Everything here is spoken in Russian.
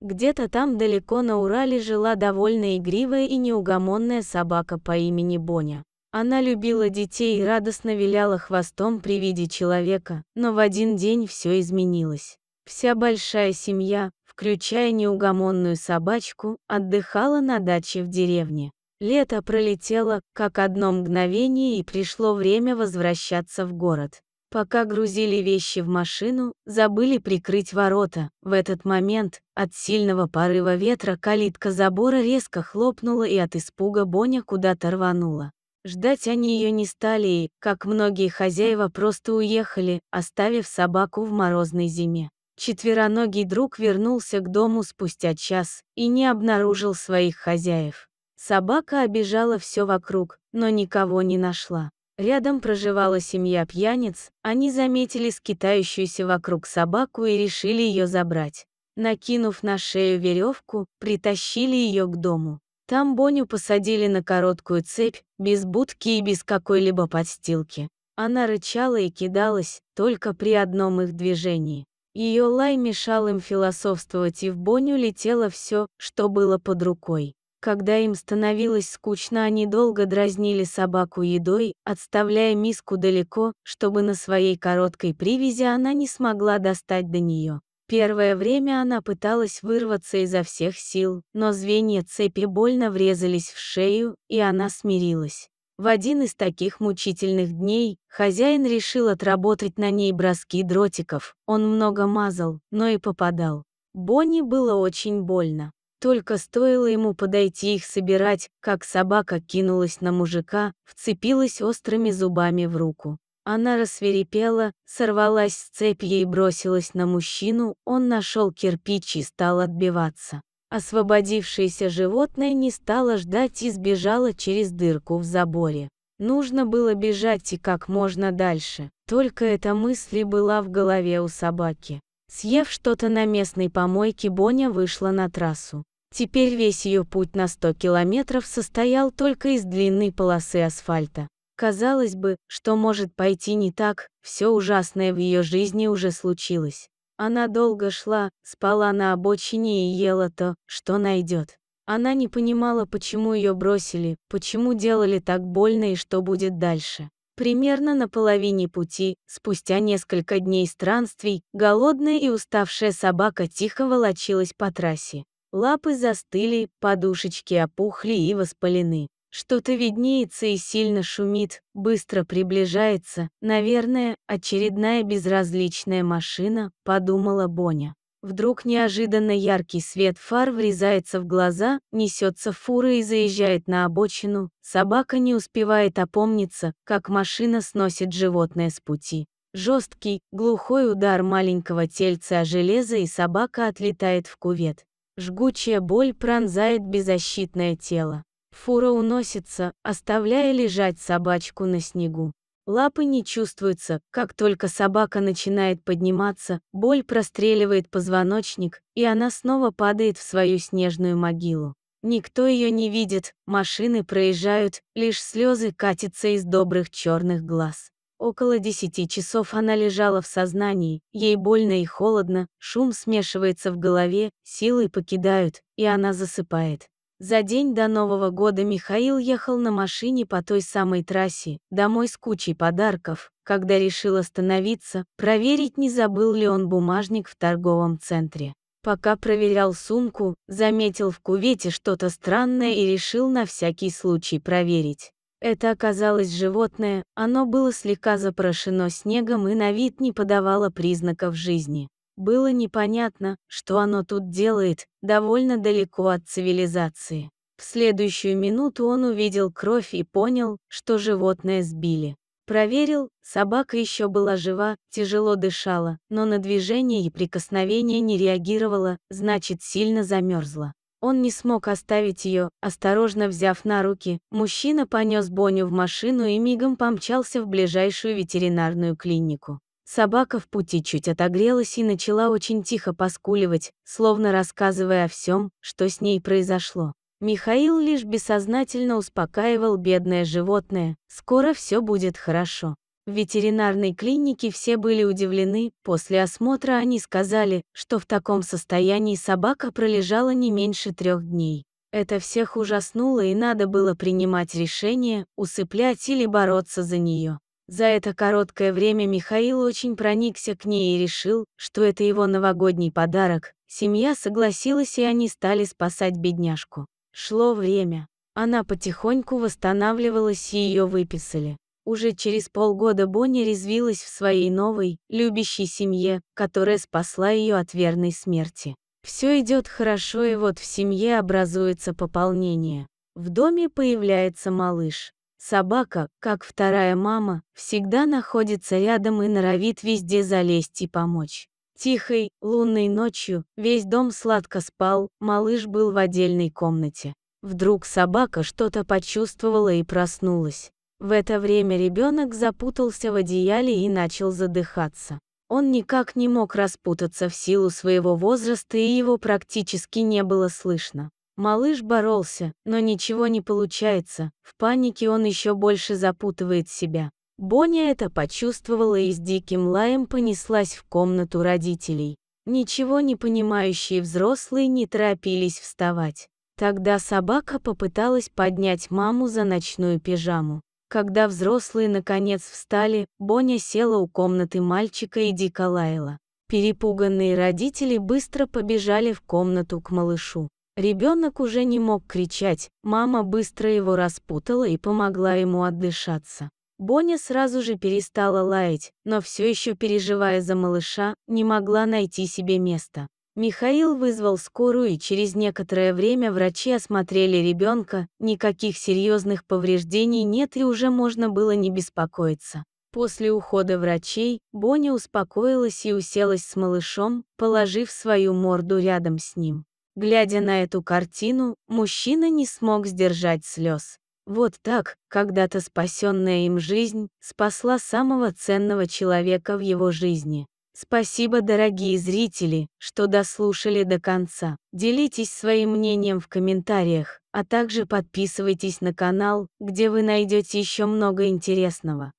Где-то там далеко на Урале жила довольно игривая и неугомонная собака по имени Боня. Она любила детей и радостно виляла хвостом при виде человека, но в один день все изменилось. Вся большая семья, включая неугомонную собачку, отдыхала на даче в деревне. Лето пролетело, как одно мгновение, и пришло время возвращаться в город. Пока грузили вещи в машину, забыли прикрыть ворота. В этот момент от сильного порыва ветра калитка забора резко хлопнула и от испуга Боня куда-то рванула. Ждать они ее не стали и, как многие хозяева, просто уехали, оставив собаку в морозной зиме. Четвероногий друг вернулся к дому спустя час и не обнаружил своих хозяев. Собака обижала все вокруг, но никого не нашла. Рядом проживала семья пьяниц, они заметили скитающуюся вокруг собаку и решили ее забрать. Накинув на шею веревку, притащили ее к дому. Там Боню посадили на короткую цепь, без будки и без какой-либо подстилки. Она рычала и кидалась, только при одном их движении. Ее лай мешал им философствовать, и в Боню летело все, что было под рукой. Когда им становилось скучно, они долго дразнили собаку едой, отставляя миску далеко, чтобы на своей короткой привязи она не смогла достать до нее. Первое время она пыталась вырваться изо всех сил, но звенья цепи больно врезались в шею, и она смирилась. В один из таких мучительных дней хозяин решил отработать на ней броски дротиков. Он много мазал, но и попадал. Бонни было очень больно. Только стоило ему подойти их собирать, как собака кинулась на мужика, вцепилась острыми зубами в руку. Она рассверепела, сорвалась с цепи и бросилась на мужчину, он нашел кирпич и стал отбиваться. Освободившееся животное не стало ждать и сбежало через дырку в заборе. Нужно было бежать и как можно дальше, только эта мысль была в голове у собаки. Съев что-то на местной помойке, Боня вышла на трассу. Теперь весь ее путь на 100 километров состоял только из длинной полосы асфальта. Казалось бы, что может пойти не так, все ужасное в ее жизни уже случилось. Она долго шла, спала на обочине и ела то, что найдет. Она не понимала, почему ее бросили, почему делали так больно и что будет дальше. Примерно на половине пути, спустя несколько дней странствий, голодная и уставшая собака тихо волочилась по трассе. Лапы застыли, подушечки опухли и воспалены. Что-то виднеется и сильно шумит, быстро приближается. Наверное, очередная безразличная машина, подумала Боня. Вдруг неожиданно яркий свет фар врезается в глаза, несется фура и заезжает на обочину. Собака не успевает опомниться, как машина сносит животное с пути. Жесткий, глухой удар маленького тельца о железо и собака отлетает в кувет. Жгучая боль пронзает беззащитное тело. Фура уносится, оставляя лежать собачку на снегу. Лапы не чувствуются, как только собака начинает подниматься, боль простреливает позвоночник, и она снова падает в свою снежную могилу. Никто ее не видит, машины проезжают, лишь слезы катятся из добрых черных глаз. Около десяти часов она лежала в сознании, ей больно и холодно, шум смешивается в голове, силы покидают, и она засыпает. За день до Нового года Михаил ехал на машине по той самой трассе, домой с кучей подарков, когда решил остановиться, проверить, не забыл ли он бумажник в торговом центре. Пока проверял сумку, заметил в кувете что-то странное и решил на всякий случай проверить. Это оказалось животное, оно было слегка запорошено снегом и на вид не подавало признаков жизни. Было непонятно, что оно тут делает, довольно далеко от цивилизации. В следующую минуту он увидел кровь и понял, что животное сбили. Проверил, собака еще была жива, тяжело дышала, но на движение и прикосновение не реагировала, значит сильно замерзла. Он не смог оставить ее, осторожно взяв на руки, мужчина понес Боню в машину и мигом помчался в ближайшую ветеринарную клинику. Собака в пути чуть отогрелась и начала очень тихо поскуливать, словно рассказывая о всем, что с ней произошло. Михаил лишь бессознательно успокаивал бедное животное, скоро все будет хорошо. В ветеринарной клинике все были удивлены, после осмотра они сказали, что в таком состоянии собака пролежала не меньше трех дней. Это всех ужаснуло и надо было принимать решение, усыплять или бороться за нее. За это короткое время Михаил очень проникся к ней и решил, что это его новогодний подарок. Семья согласилась, и они стали спасать бедняжку. Шло время. Она потихоньку восстанавливалась, и ее выписали. Уже через полгода Бонни резвилась в своей новой, любящей семье, которая спасла ее от верной смерти. Все идет хорошо, и вот в семье образуется пополнение. В доме появляется малыш. Собака, как вторая мама, всегда находится рядом и норовит везде залезть и помочь. Тихой, лунной ночью весь дом сладко спал, малыш был в отдельной комнате. Вдруг собака что-то почувствовала и проснулась. В это время ребенок запутался в одеяле и начал задыхаться. Он никак не мог распутаться в силу своего возраста и его практически не было слышно. Малыш боролся, но ничего не получается. В панике он еще больше запутывает себя. Боня это почувствовала и с диким лаем понеслась в комнату родителей. Ничего не понимающие взрослые не торопились вставать. Тогда собака попыталась поднять маму за ночную пижаму. Когда взрослые наконец встали, Боня села у комнаты мальчика и дико лаяла. Перепуганные родители быстро побежали в комнату к малышу. Ребенок уже не мог кричать, мама быстро его распутала и помогла ему отдышаться. Боня сразу же перестала лаять, но все еще переживая за малыша, не могла найти себе места. Михаил вызвал скорую, и через некоторое время врачи осмотрели ребенка, никаких серьезных повреждений нет и уже можно было не беспокоиться. После ухода врачей Боня успокоилась и уселась с малышом, положив свою морду рядом с ним. Глядя на эту картину, мужчина не смог сдержать слез. Вот так, когда-то спасенная им жизнь спасла самого ценного человека в его жизни. Спасибо, дорогие зрители, что дослушали до конца. Делитесь своим мнением в комментариях, а также подписывайтесь на канал, где вы найдете еще много интересного.